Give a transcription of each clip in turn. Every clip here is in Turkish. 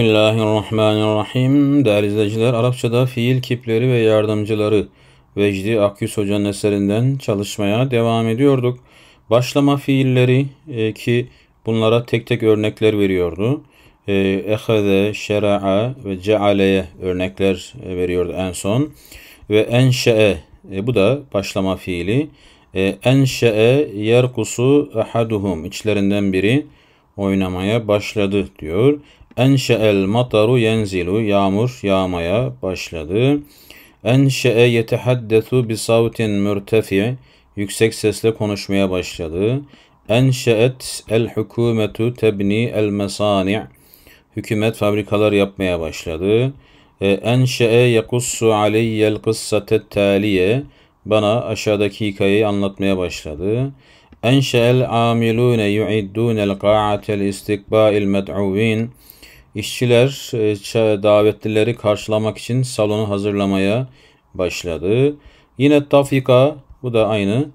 Bismillahirrahmanirrahim. Değerli izleyiciler, Arapçada fiil kipleri ve yardımcıları Vecdi Akyüz Hoca'nın eserinden çalışmaya devam ediyorduk. Başlama fiilleri e, ki bunlara tek tek örnekler veriyordu. E, eheze, şera'a ve ceale'ye örnekler e, veriyordu en son. Ve enşe'e, e, bu da başlama fiili. E, enşe'e yerkusu ahaduhum, içlerinden biri oynamaya başladı diyor. Enşe'el mataru yenzilu. Yağmur yağmaya başladı. Enşe'e yetehaddetu bi savtin mürtefi. Yüksek sesle konuşmaya başladı. Enşe'et el hükümetu tebni el mesani. Hükümet fabrikalar yapmaya başladı. E, Enşe'e yakussu aleyyel kıssatet taliye. Bana aşağıdaki hikayeyi anlatmaya başladı. Enşe'el amilune yu'iddunel qa'atel istikba'il med'uvin. İşçiler e, davetlileri karşılamak için salonu hazırlamaya başladı. Yine tafika bu da aynı.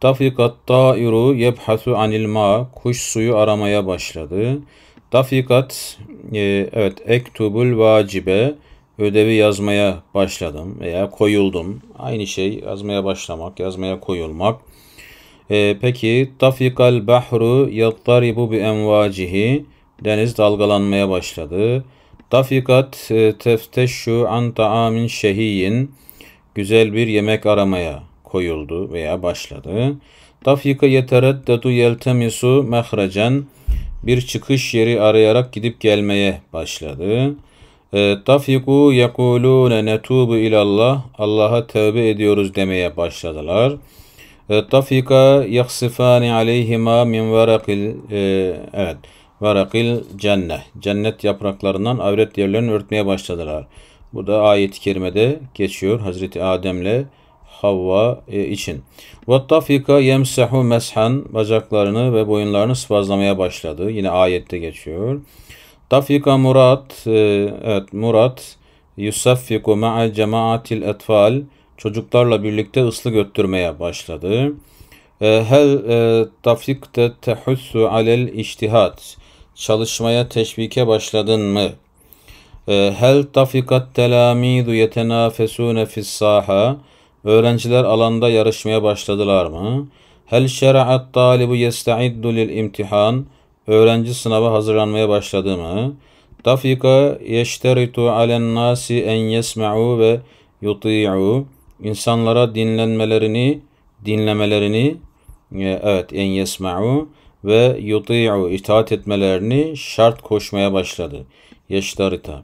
Tafika tairu yebhasu anil ma kuş suyu aramaya başladı. Tafikat e, evet ektubul vacibe ödevi yazmaya başladım veya koyuldum. Aynı şey yazmaya başlamak, yazmaya koyulmak. E, peki tafikal bahru yattaribu bi envacihi deniz dalgalanmaya başladı. Dafikat e, tefteşşu an taamin şehiyin güzel bir yemek aramaya koyuldu veya başladı. Dafika yetereddedu yeltemisu mehrecen bir çıkış yeri arayarak gidip gelmeye başladı. Tafiku e, yekulune netubu ilallah Allah'a tövbe ediyoruz demeye başladılar. Tafika e, yaksifani aleyhima min verakil evet. Varakil cenne. Cennet yapraklarından avret yerlerini örtmeye başladılar. Bu da ayet-i kerimede geçiyor Hazreti Adem'le Havva e, için. Vattafika yemsehu meshan bacaklarını ve boyunlarını sıvazlamaya başladı. Yine ayette geçiyor. Tafika Murat, e, evet Murat, Yusaffiku ma'a cemaatil etfal, çocuklarla birlikte ıslık öttürmeye başladı. E, hel tafikte tehussu alel iştihat, çalışmaya teşvike başladın mı? Ee, hel tafikat telamidu yetenafesune fis saha. Öğrenciler alanda yarışmaya başladılar mı? Hel şerat talibu yesta'iddu lil imtihan. Öğrenci sınava hazırlanmaya başladı mı? Tafika yeşteritu alen nasi en yesme'u ve yuti'u. İnsanlara dinlenmelerini, dinlemelerini, e, evet en yesme'u ve yuti'u itaat etmelerini şart koşmaya başladı. Yeştarita.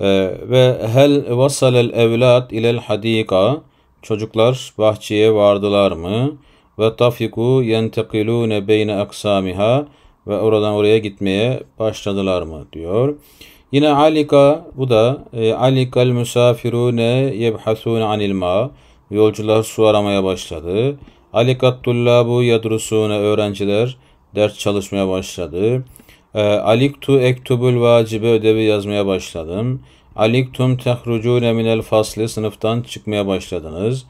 Ee, ve hel vasalel evlat ilel hadika. Çocuklar bahçeye vardılar mı? Ve tafiku yentekilune beyne aksamiha. Ve oradan oraya gitmeye başladılar mı? Diyor. Yine alika bu da e, alikal musafirune yebhasune anilma Yolcular su aramaya başladı. Alikat tullabu yadrusune öğrenciler ders çalışmaya başladı. E, ee, Aliktu ektubul vacibe ödevi yazmaya başladım. Aliktum tehrucune minel fasli sınıftan çıkmaya başladınız.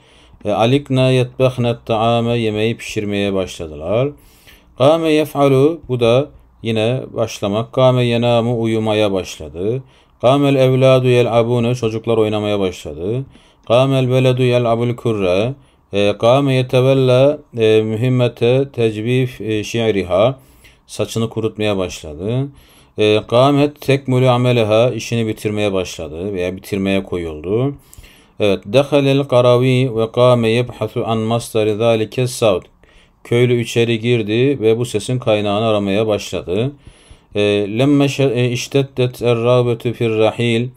E, ee, Alikna yetbehnet taame yemeği pişirmeye başladılar. Kame yef'alu bu da yine başlamak. Kame yenamu uyumaya başladı. Kamel evladu yel'abune çocuklar oynamaya başladı. Kamel veledu yel'abul kurre Kâme ee, yetevella e, mühimmete tecvif e, şi'riha. Saçını kurutmaya başladı. Kâmet e, tekmülü ameleha işini bitirmeye başladı veya bitirmeye koyuldu. Evet. Dehalel karavi ve kâme yebhasu an mastari zâlike savd. Köylü içeri girdi ve bu sesin kaynağını aramaya başladı. Lemme işteddet errâbetü fir rahil.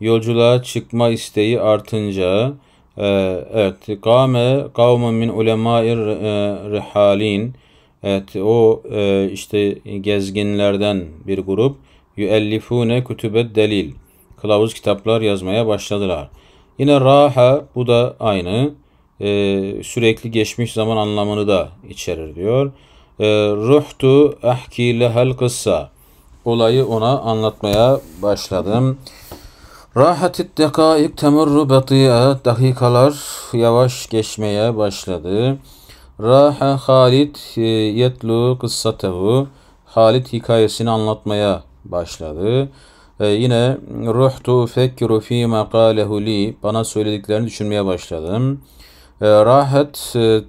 Yolculuğa çıkma isteği artınca ee, evet. Kame kavmun min ulemâir e, rihalin. Evet o e, işte gezginlerden bir grup yüellifune kütübet delil. Kılavuz kitaplar yazmaya başladılar. Yine raha bu da aynı. E, sürekli geçmiş zaman anlamını da içerir diyor. E, ruhtu ahki lehel kıssa. Olayı ona anlatmaya başladım. Rahatit dekaik temurru bati'a dakikalar yavaş geçmeye başladı. Raha Halid e, yetlu kıssatehu Halid hikayesini anlatmaya başladı. Ee, yine ruhtu fekkiru fîmâ kâlehu li bana söylediklerini düşünmeye başladım. Ee, rahat e, e,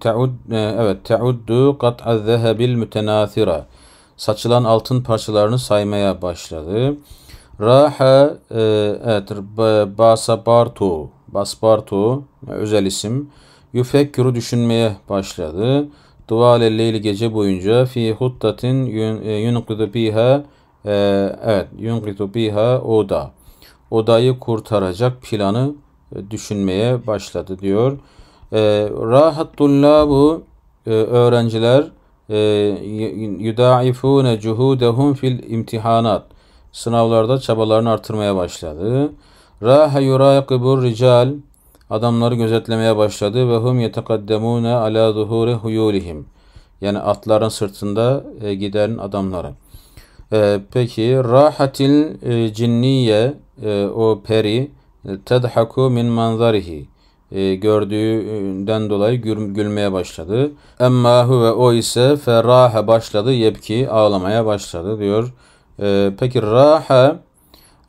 teud evet teuddu kat'a zehebil mütenâthira saçılan altın parçalarını saymaya başladı. Raha e, evet Basabartu Basbartu özel isim. Yufekkiru düşünmeye başladı. Duvale leyli gece boyunca fi huttatin e, yunqidu biha e, evet yunqidu biha oda. Odayı kurtaracak planı e, düşünmeye başladı diyor. Rahattullabu öğrenciler yudaifune cuhudehum fil imtihanat sınavlarda çabalarını artırmaya başladı. Raha yuraqibur rical adamları gözetlemeye başladı ve hum yetekaddemune ala zuhuri huyulihim. Yani atların sırtında e, giden adamları. E, peki rahatil e, cinniye e, o peri e, tedhaku min manzarihi e, gördüğünden dolayı gül, gülmeye başladı. Emma ve o ise ferraha başladı yepki ağlamaya başladı diyor. Ee, peki raha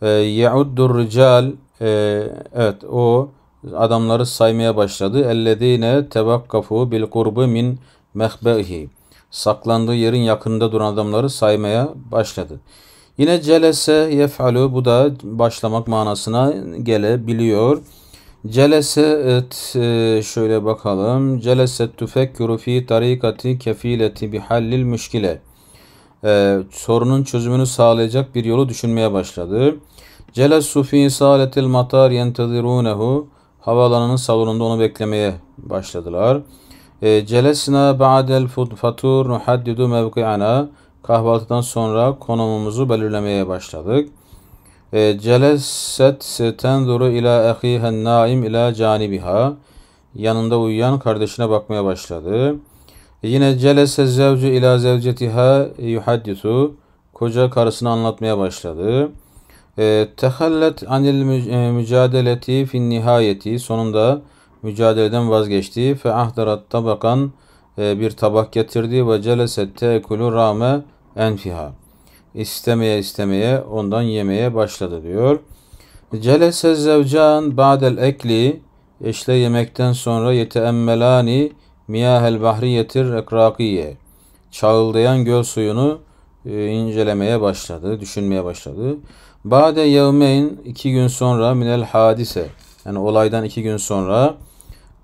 e, rical e, evet o adamları saymaya başladı. Ellezine tevakkafu bil kurbu min mehbehi. Saklandığı yerin yakınında duran adamları saymaya başladı. Yine celese yef'alu bu da başlamak manasına gelebiliyor. Celeset e, şöyle bakalım. Celeset tufekkuru fi tarikati kefileti bihallil müşkile e, sorunun çözümünü sağlayacak bir yolu düşünmeye başladı. Celesu fi saletil matar yentedirunehu havaalanının salonunda onu beklemeye başladılar. E, Celesna ba'del fatur nuhaddidu mevki'ana kahvaltıdan sonra konumumuzu belirlemeye başladık. E, Celeset tenduru ila ehihen naim ila canibiha yanında uyuyan kardeşine bakmaya başladı. Yine celese zevcu ila zevcetiha yuhaddisu. Koca karısını anlatmaya başladı. E, Tehallet anil e, mücadeleti fin nihayeti. Sonunda mücadeleden vazgeçti. Fe ahdarat tabakan e, bir tabak getirdi ve celeset teekulu rame enfiha. İstemeye istemeye ondan yemeye başladı diyor. Celese zevcan ba'del ekli eşle yemekten sonra yeteemmelani Miyah el Bahriyetir Ekrakiye çağıldayan göl suyunu e, incelemeye başladı, düşünmeye başladı. Bade yevmeyn iki gün sonra minel hadise yani olaydan iki gün sonra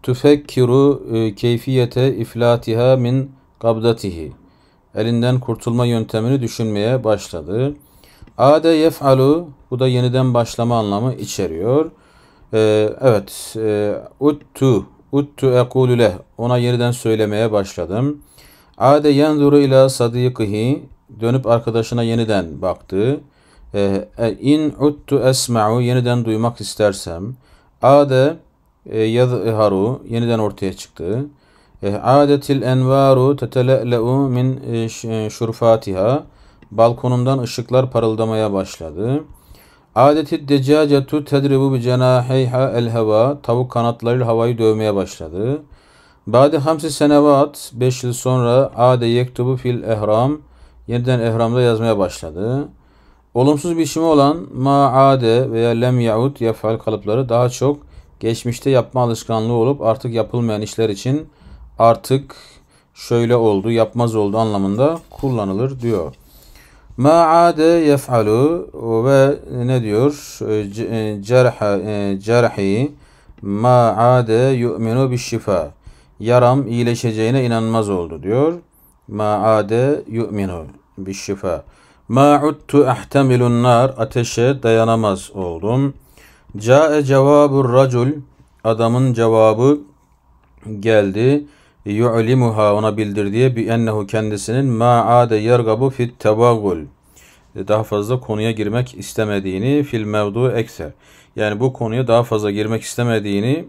tüfekkiru e, keyfiyete iflatiha min kabdatihi elinden kurtulma yöntemini düşünmeye başladı. Ade yef'alu bu da yeniden başlama anlamı içeriyor. Ee, evet. E, uttu Uttu ekulu leh. Ona yeniden söylemeye başladım. Ade yenzuru ila sadikihi. Dönüp arkadaşına yeniden baktı. Eh, e, in uttu esma'u. Yeniden duymak istersem. Ade e, yazharu. Yeniden ortaya çıktı. Eh, adetil envaru tetele'le'u min e, şurfatiha. Balkonumdan ışıklar parıldamaya başladı. Adeti deccacetu tedribu bi cenaheyha el heva. Tavuk kanatlarıyla havayı dövmeye başladı. Badi hamsi senevat 5 yıl sonra ade yektubu fil ehram yeniden ehramda yazmaya başladı. Olumsuz bir biçimi olan ma'ade veya lem yaud yefal kalıpları daha çok geçmişte yapma alışkanlığı olup artık yapılmayan işler için artık şöyle oldu, yapmaz oldu anlamında kullanılır diyor. Ma'ade yef'alu ve ne diyor? E, e, cerha, e, cerhi ma'ade yu'minu bi şifa. Yaram iyileşeceğine inanmaz oldu diyor. Ma'ade yu'minu bi şifa. Ma'udtu ahtemilun nar. Ateşe dayanamaz oldum. Ca'e cevabur racul. Adamın cevabı geldi yu'limuha ona bildir diye bi ennehu kendisinin ma ade yergabu fit tevagul e, daha fazla konuya girmek istemediğini fil mevdu ekser. Yani bu konuya daha fazla girmek istemediğini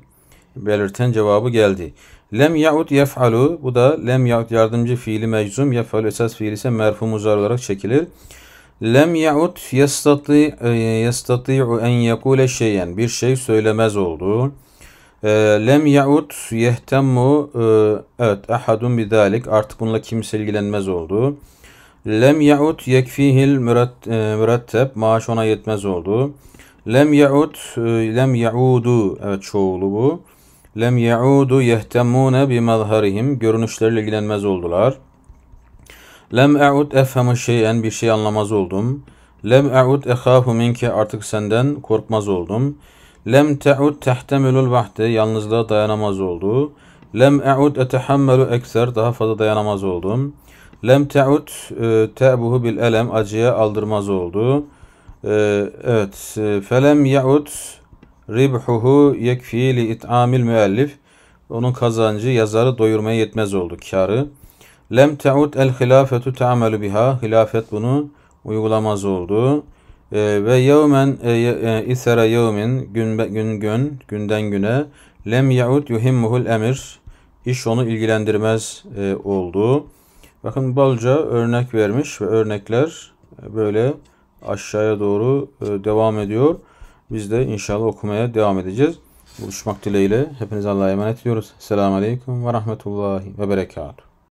belirten cevabı geldi. Lem yaud yef'alu bu da lem yaud yardımcı fiili meczum yef'alu esas fiili ise merfu muzar olarak çekilir. Lem yaud e, yastati'u en yekule şeyen bir şey söylemez olduğu. Ee, lem yaud yehtemu e, evet ahadun bidalik artık bununla kimse ilgilenmez oldu. Lem yaud yekfihil e, müretteb maaş ona yetmez oldu. Lem yaud e, lem yaudu evet çoğulu bu. Lem yaudu yehtemune bi mazharihim görünüşlerle ilgilenmez oldular. Lem e'ud efhemu şeyen bir şey anlamaz oldum. Lem e'ud ehafu minke artık senden korkmaz oldum.'' Lem te'ud tehtemilul vahde yalnızlığa dayanamaz oldu. Lem e'ud etehammelu ekser daha fazla dayanamaz oldum. Lem te'ud e, te'buhu bil elem acıya aldırmaz oldu. E, evet. E, felem ye'ud ribhuhu yekfi li it'amil müellif. Onun kazancı yazarı doyurmaya yetmez oldu karı. Lem te'ud el hilafetu te'amelu biha. Hilafet bunu uygulamaz oldu. Ee, ve yevmen e, e, yevmin gün gün gün günden güne lem yaud yuhimmuhul emir iş onu ilgilendirmez e, oldu. Bakın balca örnek vermiş ve örnekler e, böyle aşağıya doğru e, devam ediyor. Biz de inşallah okumaya devam edeceğiz. Buluşmak dileğiyle hepiniz Allah'a emanet ediyoruz. Selamun Aleyküm ve Rahmetullahi ve Berekatuhu.